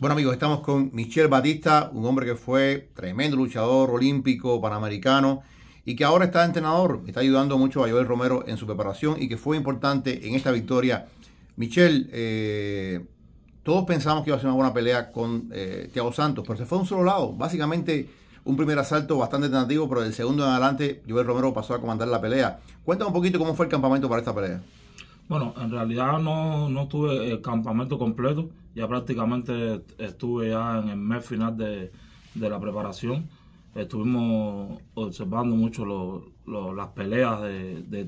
Bueno amigos, estamos con Michelle Batista, un hombre que fue tremendo luchador olímpico, panamericano y que ahora está entrenador, está ayudando mucho a Joel Romero en su preparación y que fue importante en esta victoria. Michel, eh, todos pensamos que iba a ser una buena pelea con eh, Thiago Santos, pero se fue a un solo lado. Básicamente un primer asalto bastante tentativo, pero del segundo en adelante Joel Romero pasó a comandar la pelea. Cuéntame un poquito cómo fue el campamento para esta pelea. Bueno, en realidad no, no tuve el campamento completo, ya prácticamente estuve ya en el mes final de, la preparación. Estuvimos observando mucho las peleas de, de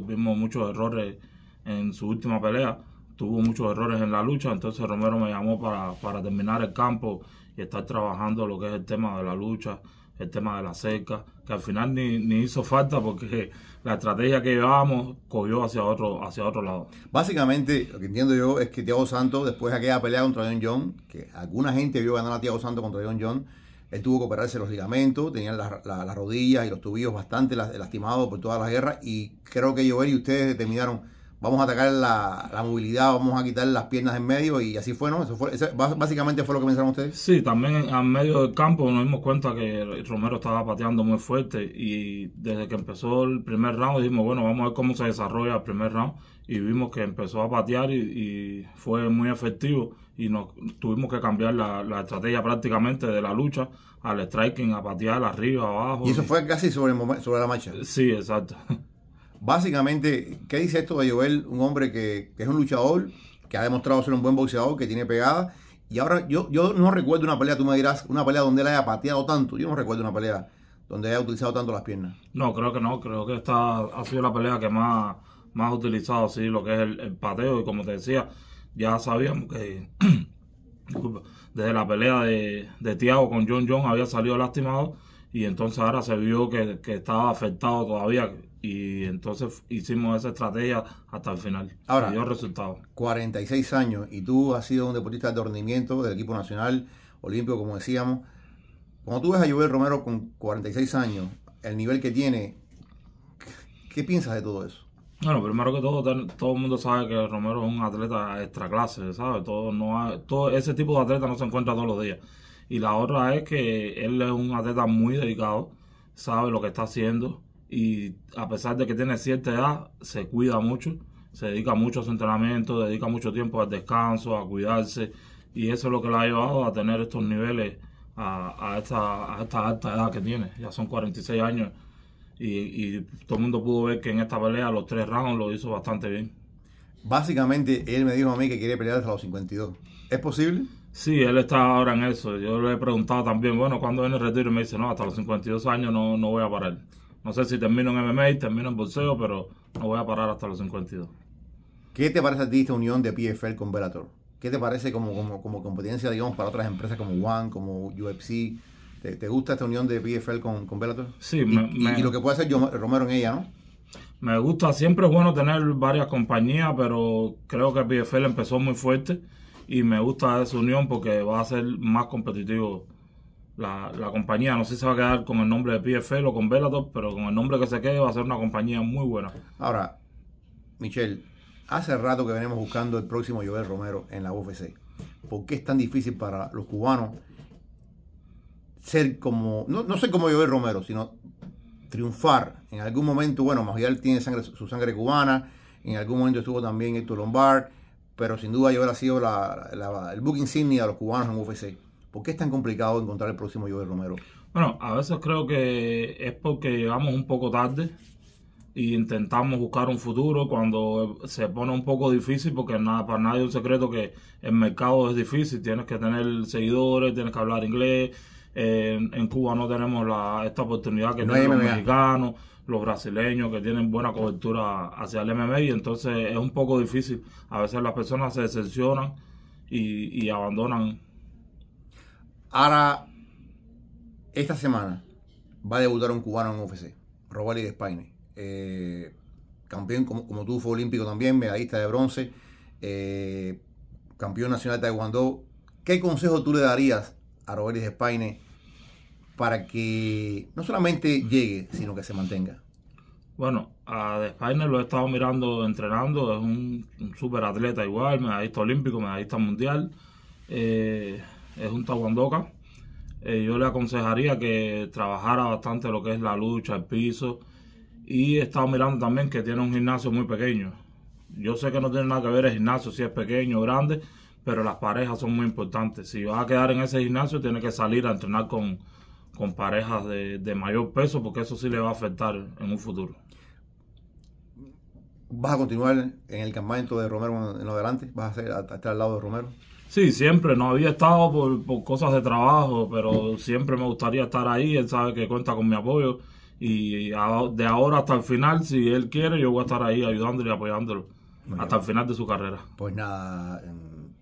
vimos muchos errores en su última pelea, tuvo muchos errores en la lucha, entonces Romero me llamó para, para terminar el campo y estar trabajando lo que es el tema de la lucha, el tema de la cerca, que al final ni, hizo falta porque la estrategia que llevábamos cogió hacia otro, hacia otro lado. Básicamente, lo que entiendo yo es que Thiago Santos, después de aquella pelea contra John John, que alguna gente vio ganar a Tiago Santos contra John John, él tuvo que operarse los ligamentos, tenían las rodillas y los tubíos bastante lastimados por todas las guerras, y creo que yo y ustedes determinaron vamos a atacar la, movilidad, vamos a quitar las piernas en medio y así fue, ¿no? Eso fue, básicamente fue lo que pensaron ustedes. Sí, también en, medio del campo nos dimos cuenta que Romero estaba pateando muy fuerte y desde que empezó el primer round dijimos, bueno, vamos a ver cómo se desarrolla el primer round y vimos que empezó a patear y, fue muy efectivo y nos tuvimos que cambiar la, estrategia prácticamente de la lucha al striking, a patear arriba, abajo. Y eso fue casi sobre la marcha. Sí, exacto. Básicamente, ¿qué dice esto de Joel? Un hombre que, es un luchador, que ha demostrado ser un buen boxeador, que tiene pegada. Y ahora yo, yo no recuerdo una pelea, tú me dirás, una pelea donde él haya pateado tanto. Yo no recuerdo una pelea donde haya utilizado tanto las piernas. No, creo que no. Creo que esta ha sido la pelea que más, más ha utilizado, sí, lo que es el, pateo. Y como te decía, ya sabíamos que desde la pelea de, de Tiago con John John había salido lastimado y entonces ahora se vio que, estaba afectado todavía y entonces hicimos esa estrategia hasta el final. Ahora, dio resultado. 46 años y tú has sido un deportista de rendimiento del equipo nacional olímpico, como decíamos. Cuando tú ves a Joel Romero con 46 años, el nivel que tiene, ¿qué piensas de todo eso? Bueno, primero que todo, todo el mundo sabe que Romero es un atleta extra clase, ¿sabes? Todo, no todo ese tipo de atleta no se encuentra todos los días. Y la otra es que él es un atleta muy dedicado, sabe lo que está haciendo y a pesar de que tiene cierta edad, se cuida mucho, se dedica mucho a su entrenamiento, dedica mucho tiempo al descanso, a cuidarse y eso es lo que le ha llevado a tener estos niveles a, esta, alta edad que tiene. Ya son 46 años y, y todo el mundo pudo ver que en esta pelea los tres rounds lo hizo bastante bien. Básicamente, él me dijo a mí que quiere pelear hasta los 52. ¿Es posible? Sí, él está ahora en eso. Yo le he preguntado también, bueno, cuando viene el retiro? me dice, no, hasta los 52 años no, no voy a parar. No sé si termino en MMA, termino en boxeo, pero no voy a parar hasta los 52. ¿Qué te parece a ti esta unión de PFL con Bellator? ¿Qué te parece como, como, como competencia, digamos, para otras empresas como One, como UFC? ¿Te, gusta esta unión de PFL con, con Bellator? Sí, y, y, lo que puede hacer Romero en ella, ¿no? Me gusta, siempre es bueno tener varias compañías, pero creo que PFL empezó muy fuerte y me gusta esa unión porque va a ser más competitivo la, compañía. No sé si se va a quedar con el nombre de PFL o con Velator, pero con el nombre que se quede va a ser una compañía muy buena. Ahora, Michelle, hace rato que venimos buscando el próximo Joel Romero en la UFC. ¿Por qué es tan difícil para los cubanos ser como, no, sé ser como Joel Romero, sino triunfar. En algún momento, bueno, Magial tiene su sangre cubana, en algún momento estuvo también Héctor Lombard, pero sin duda yo hubiera sido la, la, el book insignia de los cubanos en UFC. ¿Por qué es tan complicado encontrar el próximo Joel Romero? Bueno, a veces creo que es porque llegamos un poco tarde y intentamos buscar un futuro cuando se pone un poco difícil porque nada para nadie es un secreto que el mercado es difícil, tienes que tener seguidores, tienes que hablar inglés, eh, en Cuba no tenemos esta oportunidad que no tienen los mexicanos, los brasileños, que tienen buena cobertura hacia el MMA y entonces es un poco difícil. A veces las personas se decepcionan y, abandonan. Ahora, esta semana va a debutar un cubano en UFC, Robali de España. Eh, campeón como, tú fue olímpico también, medallista de bronce, eh, campeón nacional de taekwondo. ¿Qué consejo tú le darías a Roberis Espaine para que no solamente llegue, sino que se mantenga? Bueno, a De lo he estado mirando entrenando, es un, un super atleta igual, medallista olímpico, medallista mundial, eh, es un tawandoka. Eh, yo le aconsejaría que trabajara bastante lo que es la lucha, el piso, y he estado mirando también que tiene un gimnasio muy pequeño. Yo sé que no tiene nada que ver el gimnasio, si es pequeño o grande, pero las parejas son muy importantes. Si vas a quedar en ese gimnasio, tienes que salir a entrenar con, parejas de, mayor peso, porque eso sí le va a afectar en un futuro. ¿Vas a continuar en el campamento de Romero en lo adelante? ¿Vas a, estar al lado de Romero? Sí, siempre. No había estado por, cosas de trabajo, pero siempre me gustaría estar ahí. Él sabe que cuenta con mi apoyo. Y de ahora hasta el final, si él quiere, yo voy a estar ahí ayudándole y apoyándolo. hasta el final de su carrera. Pues nada,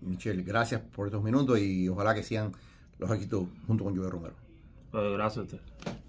Michelle, gracias por estos minutos y ojalá que sean los éxitos junto con Julio Romero. gracias a usted.